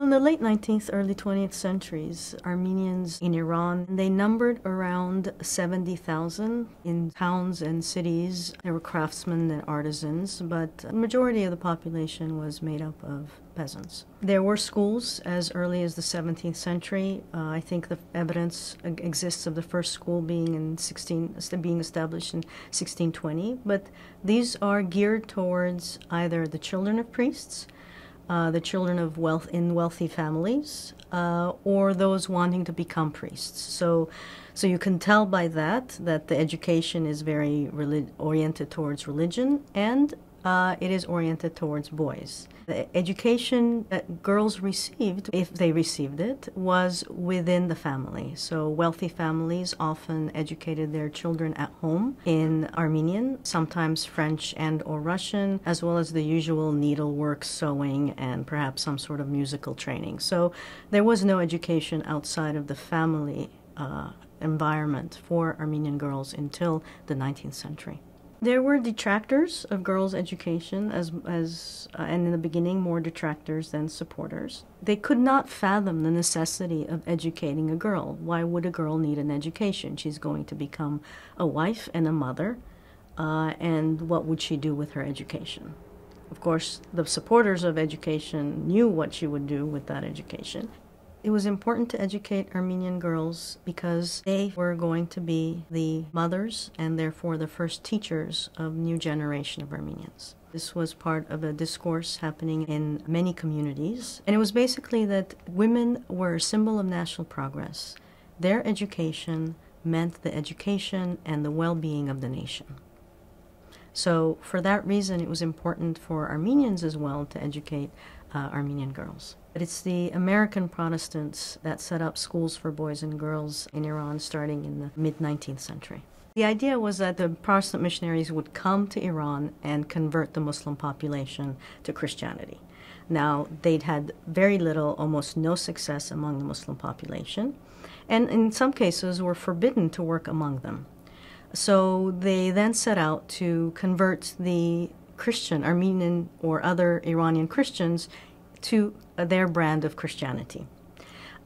In the late 19th, early 20th centuries, Armenians in Iran, they numbered around 70,000 in towns and cities. There were craftsmen and artisans, but the majority of the population was made up of peasants. There were schools as early as the 17th century. Uh, I think the evidence exists of the first school being in 16 being established in 1620, but these are geared towards either the children of priests uh, the children of wealth in wealthy families uh, or those wanting to become priests. So, so you can tell by that that the education is very oriented towards religion and uh, it is oriented towards boys. The education that girls received, if they received it, was within the family. So wealthy families often educated their children at home in Armenian, sometimes French and or Russian, as well as the usual needlework, sewing, and perhaps some sort of musical training. So there was no education outside of the family uh, environment for Armenian girls until the 19th century. There were detractors of girls' education, as as uh, and in the beginning more detractors than supporters. They could not fathom the necessity of educating a girl. Why would a girl need an education? She's going to become a wife and a mother, uh, and what would she do with her education? Of course, the supporters of education knew what she would do with that education. It was important to educate Armenian girls because they were going to be the mothers and therefore the first teachers of new generation of Armenians. This was part of a discourse happening in many communities, and it was basically that women were a symbol of national progress. Their education meant the education and the well-being of the nation. So for that reason, it was important for Armenians as well to educate uh, Armenian girls. But it's the American Protestants that set up schools for boys and girls in Iran starting in the mid 19th century. The idea was that the Protestant missionaries would come to Iran and convert the Muslim population to Christianity. Now, they'd had very little, almost no success among the Muslim population, and in some cases were forbidden to work among them. So they then set out to convert the Christian, Armenian, or other Iranian Christians to their brand of Christianity.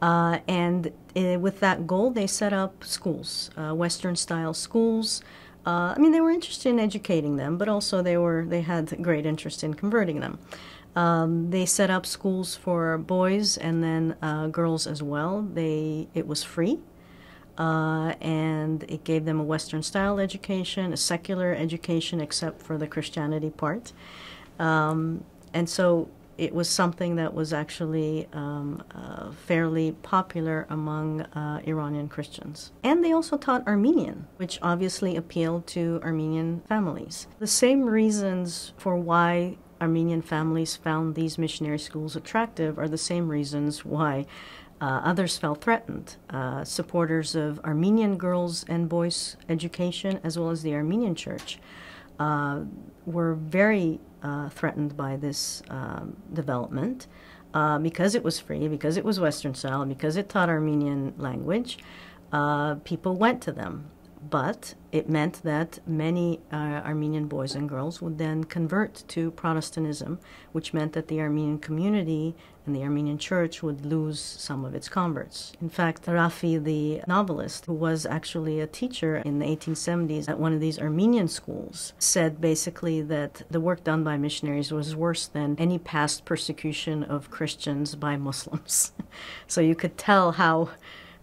Uh, and uh, with that goal, they set up schools, uh, Western-style schools. Uh, I mean, they were interested in educating them, but also they were they had great interest in converting them. Um, they set up schools for boys and then uh, girls as well. They it was free. Uh, and it gave them a Western style education, a secular education, except for the Christianity part. Um, and so it was something that was actually um, uh, fairly popular among uh, Iranian Christians. And they also taught Armenian, which obviously appealed to Armenian families. The same reasons for why Armenian families found these missionary schools attractive are the same reasons why uh, others felt threatened. Uh, supporters of Armenian girls and boys education, as well as the Armenian church, uh, were very uh, threatened by this um, development because it was free, because it was Western style, and because it taught Armenian language. people went to them but it meant that many uh, Armenian boys and girls would then convert to Protestantism, which meant that the Armenian community and the Armenian church would lose some of its converts. In fact, Rafi, the novelist, who was actually a teacher in the 1870s at one of these Armenian schools, said basically that the work done by missionaries was worse than any past persecution of Christians by Muslims. so you could tell how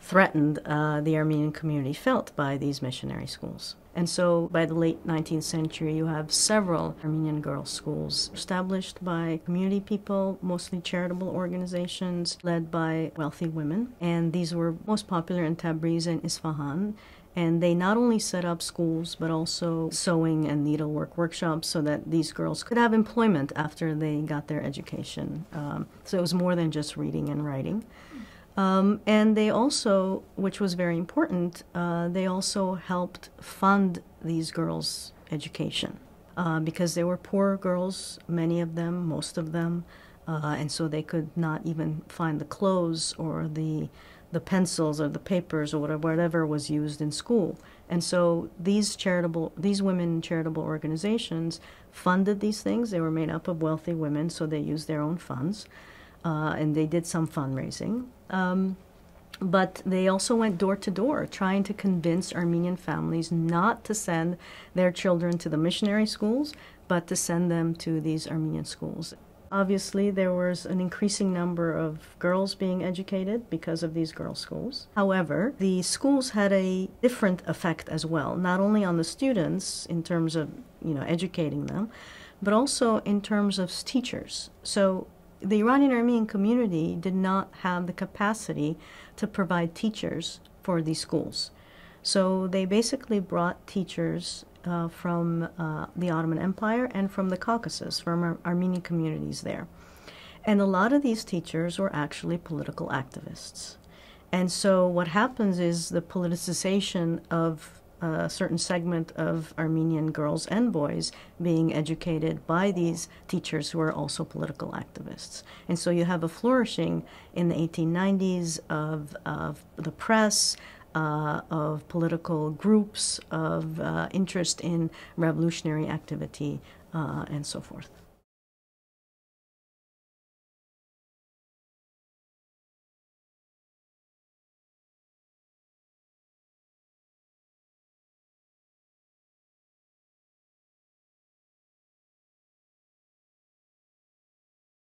threatened uh, the Armenian community felt by these missionary schools. And so by the late 19th century, you have several Armenian girls' schools established by community people, mostly charitable organizations led by wealthy women. And these were most popular in Tabriz and Isfahan. And they not only set up schools, but also sewing and needlework workshops so that these girls could have employment after they got their education. Um, so it was more than just reading and writing. Um, and they also, which was very important, uh, they also helped fund these girls' education uh, because they were poor girls, many of them, most of them, uh, and so they could not even find the clothes or the the pencils or the papers or whatever, whatever was used in school. And so these charitable, these women charitable organizations funded these things. They were made up of wealthy women, so they used their own funds uh, and they did some fundraising. Um, but they also went door to door trying to convince Armenian families not to send their children to the missionary schools, but to send them to these Armenian schools. Obviously, there was an increasing number of girls being educated because of these girls' schools. However, the schools had a different effect as well, not only on the students in terms of you know educating them, but also in terms of teachers. So the Iranian Armenian community did not have the capacity to provide teachers for these schools. So they basically brought teachers uh, from uh, the Ottoman Empire and from the Caucasus, from Ar Armenian communities there. And a lot of these teachers were actually political activists. And so what happens is the politicization of a certain segment of Armenian girls and boys being educated by these teachers who are also political activists. And so you have a flourishing in the 1890s of, of the press, uh, of political groups, of uh, interest in revolutionary activity, uh, and so forth.